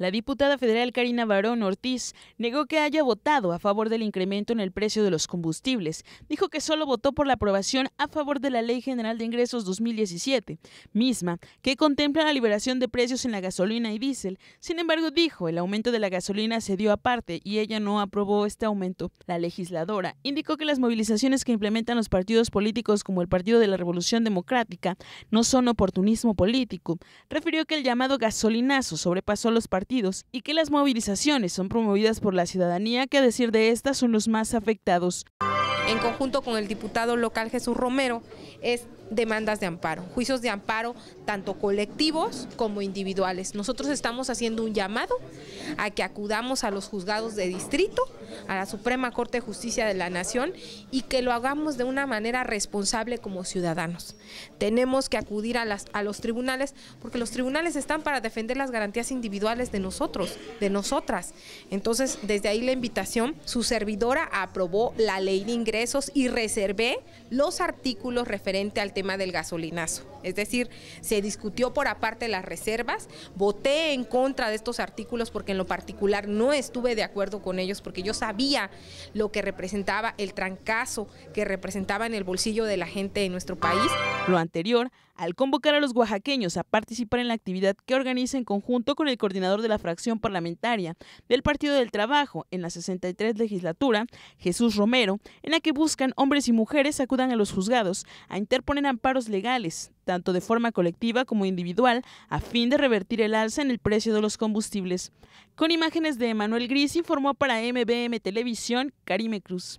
La diputada federal Karina Barón Ortiz negó que haya votado a favor del incremento en el precio de los combustibles. Dijo que solo votó por la aprobación a favor de la Ley General de Ingresos 2017, misma que contempla la liberación de precios en la gasolina y diésel. Sin embargo, dijo, el aumento de la gasolina se dio aparte y ella no aprobó este aumento. La legisladora indicó que las movilizaciones que implementan los partidos políticos como el Partido de la Revolución Democrática no son oportunismo político. Refirió que el llamado gasolinazo sobrepasó los partidos y que las movilizaciones son promovidas por la ciudadanía, que a decir de estas son los más afectados. En conjunto con el diputado local Jesús Romero, es demandas de amparo, juicios de amparo tanto colectivos como individuales. Nosotros estamos haciendo un llamado a que acudamos a los juzgados de distrito a la Suprema Corte de Justicia de la Nación y que lo hagamos de una manera responsable como ciudadanos. Tenemos que acudir a, los tribunales porque los tribunales están para defender las garantías individuales de nosotros, de nosotras. Entonces, desde ahí la invitación, su servidora aprobó la ley de ingresos y reservé los artículos referente al tema del gasolinazo. Es decir, se discutió por aparte las reservas, voté en contra de estos artículos porque en lo particular no estuve de acuerdo con ellos porque yo sabía lo que representaba el trancazo que representaba en el bolsillo de la gente de nuestro país. Lo anterior, al convocar a los oaxaqueños a participar en la actividad que organiza en conjunto con el coordinador de la fracción parlamentaria del Partido del Trabajo en la 63 legislatura, Jesús Romero, en la que buscan hombres y mujeres acudan a los juzgados a interponer amparos legales tanto de forma colectiva como individual, a fin de revertir el alza en el precio de los combustibles. Con imágenes de Emanuel Gris informó para MBM Televisión Karime Cruz.